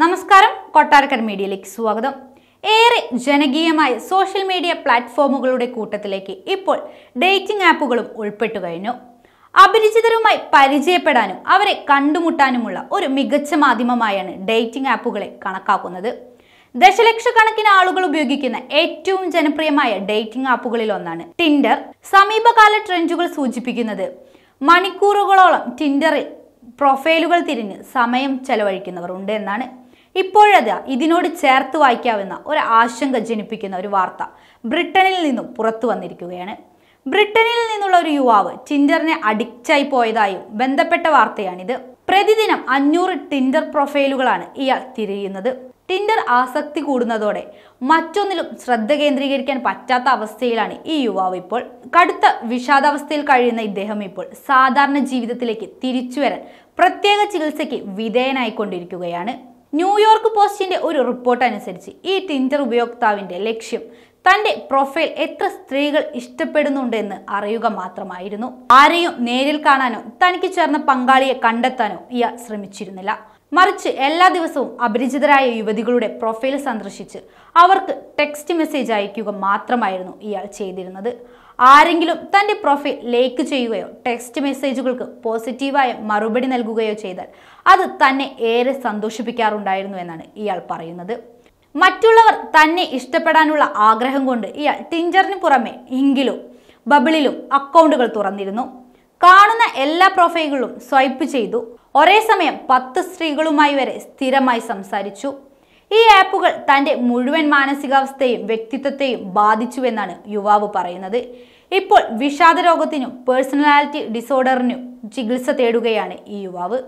നമസ്കാരം കൊട്ടാരക്കര മീഡിയയിലേക്ക് സ്വാഗതം ഏറെ ജനകീയമായ സോഷ്യൽ മീഡിയ പ്ലാറ്റ്ഫോമുകളുടെ കൂട്ടത്തിലേക്ക് ഇപ്പോൾ ഡേറ്റിംഗ് ആപ്പുകളും ഉൾപ്പെട്ടു കഴിഞ്ഞു അപരിചിതരുമായി പരിചയപ്പെടാനും അവരെ കണ്ടുമുട്ടാനുമുള്ള ഒരു മികച്ച മാധ്യമമായാണ് ഡേറ്റിംഗ് ആപ്പുകളെ കണക്കാക്കുന്നത് ദശലക്ഷക്കണക്കിന് ആളുകൾ ഉപയോഗിക്കുന്ന ഏറ്റവും ജനപ്രിയമായ ഡേറ്റിംഗ് ആപ്പുകളിൽ ഒന്നാണ് ടിൻഡർ സമീപകാല ട്രെൻഡുകൾ സൂചിപ്പിക്കുന്നത് മണിക്കൂറുകളോളം ടിൻഡറിൽ പ്രൊഫൈലുകൾ തിരിഞ്ഞ് സമയം ചെലവഴിക്കുന്നവർ ഉണ്ട് എന്നാണ് ഇപ്പോഴത് ഇതിനോട് ചേർത്ത് വായിക്കാവുന്ന ഒരു ആശങ്ക ജനിപ്പിക്കുന്ന ഒരു വാർത്ത ബ്രിട്ടനിൽ നിന്നും പുറത്തു വന്നിരിക്കുകയാണ് ബ്രിട്ടനിൽ നിന്നുള്ള ഒരു യുവാവ് ടിൻഡറിനെ അഡിക്റ്റായി പോയതായും ബന്ധപ്പെട്ട വാർത്തയാണിത് പ്രതിദിനം അഞ്ഞൂറ് ടിൻഡർ പ്രൊഫൈലുകളാണ് ഇയാൾ തിരയുന്നത് ടിൻഡർ ആസക്തി കൂടുന്നതോടെ മറ്റൊന്നിലും ശ്രദ്ധ കേന്ദ്രീകരിക്കാൻ പറ്റാത്ത അവസ്ഥയിലാണ് ഈ യുവാവ് ഇപ്പോൾ കടുത്ത വിഷാദാവസ്ഥയിൽ കഴിയുന്ന ഇദ്ദേഹം ഇപ്പോൾ സാധാരണ ജീവിതത്തിലേക്ക് തിരിച്ചു വരാൻ പ്രത്യേക ചികിത്സയ്ക്ക് വിധേയനായിക്കൊണ്ടിരിക്കുകയാണ് ന്യൂയോർക്ക് പോസ്റ്റിന്റെ ഒരു റിപ്പോർട്ട് അനുസരിച്ച് ഈ ടിൻഡർ ഉപയോക്താവിന്റെ ലക്ഷ്യം തന്റെ പ്രൊഫൈൽ എത്ര സ്ത്രീകൾ ഇഷ്ടപ്പെടുന്നുണ്ടെന്ന് അറിയുക മാത്രമായിരുന്നു ആരെയും നേരിൽ കാണാനോ തനിക്ക് ചേർന്ന പങ്കാളിയെ കണ്ടെത്താനോ ഇയാൾ ശ്രമിച്ചിരുന്നില്ല മറിച്ച് എല്ലാ ദിവസവും അപരിചിതരായ യുവതികളുടെ പ്രൊഫൈൽ സന്ദർശിച്ച് അവർക്ക് ടെക്സ്റ്റ് മെസ്സേജ് അയക്കുക മാത്രമായിരുന്നു ഇയാൾ ചെയ്തിരുന്നത് ആരെങ്കിലും തൻ്റെ പ്രൊഫൈൽ ലൈക്ക് ചെയ്യുകയോ ടെക്സ്റ്റ് മെസ്സേജുകൾക്ക് പോസിറ്റീവായ മറുപടി നൽകുകയോ ചെയ്താൽ അത് തന്നെ ഏറെ സന്തോഷിപ്പിക്കാറുണ്ടായിരുന്നു എന്നാണ് ഇയാൾ പറയുന്നത് മറ്റുള്ളവർ തന്നെ ഇഷ്ടപ്പെടാനുള്ള ആഗ്രഹം കൊണ്ട് ഇയാൾ ടിഞ്ചറിന് പുറമെ ഇങ്കിലും ബബിളിലും അക്കൗണ്ടുകൾ തുറന്നിരുന്നു കാണുന്ന എല്ലാ പ്രൊഫൈലുകളും സ്വൈപ്പ് ചെയ്തു ഒരേ സമയം പത്ത് സ്ത്രീകളുമായി വരെ സ്ഥിരമായി സംസാരിച്ചു ഈ ആപ്പുകൾ തൻ്റെ മുഴുവൻ മാനസികാവസ്ഥയും വ്യക്തിത്വത്തെയും ബാധിച്ചുവെന്നാണ് യുവാവ് പറയുന്നത് ഇപ്പോൾ വിഷാദ രോഗത്തിനും പേഴ്സണാലിറ്റി ഡിസോർഡറിനും ചികിത്സ തേടുകയാണ് ഈ യുവാവ്